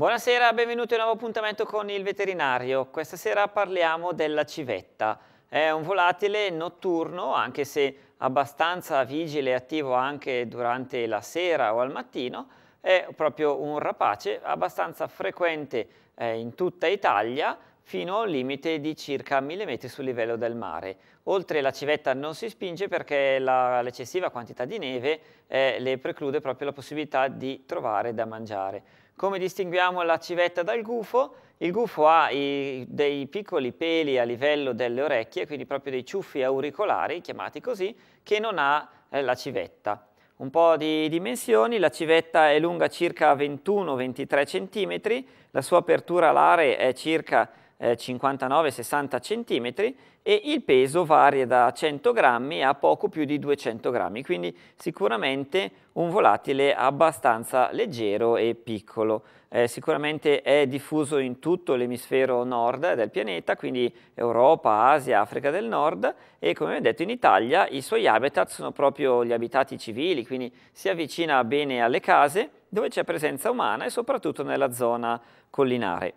Buonasera, benvenuti a un nuovo appuntamento con il veterinario. Questa sera parliamo della civetta. È un volatile notturno, anche se abbastanza vigile e attivo anche durante la sera o al mattino, è proprio un rapace abbastanza frequente eh, in tutta Italia fino a un limite di circa 1000 metri sul livello del mare. Oltre la civetta non si spinge perché l'eccessiva quantità di neve eh, le preclude proprio la possibilità di trovare da mangiare. Come distinguiamo la civetta dal gufo? Il gufo ha i, dei piccoli peli a livello delle orecchie, quindi proprio dei ciuffi auricolari, chiamati così, che non ha eh, la civetta un po' di dimensioni, la civetta è lunga circa 21-23 cm, la sua apertura alare è circa 59-60 eh, cm e il peso varia da 100 grammi a poco più di 200 grammi, quindi sicuramente un volatile abbastanza leggero e piccolo. Eh, sicuramente è diffuso in tutto l'emisfero nord del pianeta, quindi Europa, Asia, Africa del Nord e come ho detto in Italia i suoi habitat sono proprio gli abitati civili, quindi si avvicina bene alle case dove c'è presenza umana e soprattutto nella zona collinare.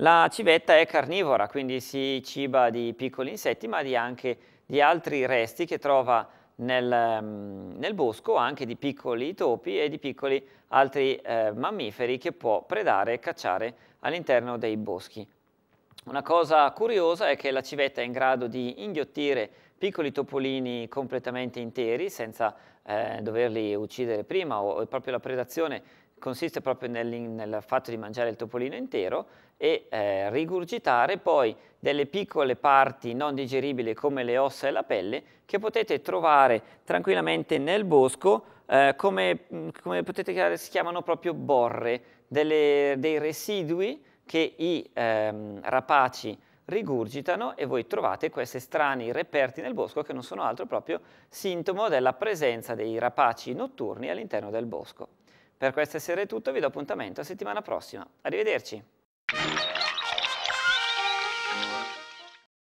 La civetta è carnivora, quindi si ciba di piccoli insetti, ma di anche di altri resti che trova nel, mm, nel bosco, anche di piccoli topi e di piccoli altri eh, mammiferi che può predare e cacciare all'interno dei boschi. Una cosa curiosa è che la civetta è in grado di inghiottire piccoli topolini completamente interi senza eh, doverli uccidere prima o, o proprio la predazione consiste proprio nel, nel fatto di mangiare il topolino intero e eh, rigurgitare poi delle piccole parti non digeribili come le ossa e la pelle che potete trovare tranquillamente nel bosco eh, come, mm, come, potete chiamare, si chiamano proprio borre, delle, dei residui che i ehm, rapaci rigurgitano e voi trovate questi strani reperti nel bosco che non sono altro proprio sintomo della presenza dei rapaci notturni all'interno del bosco. Per questa sera è tutto, vi do appuntamento a settimana prossima. Arrivederci!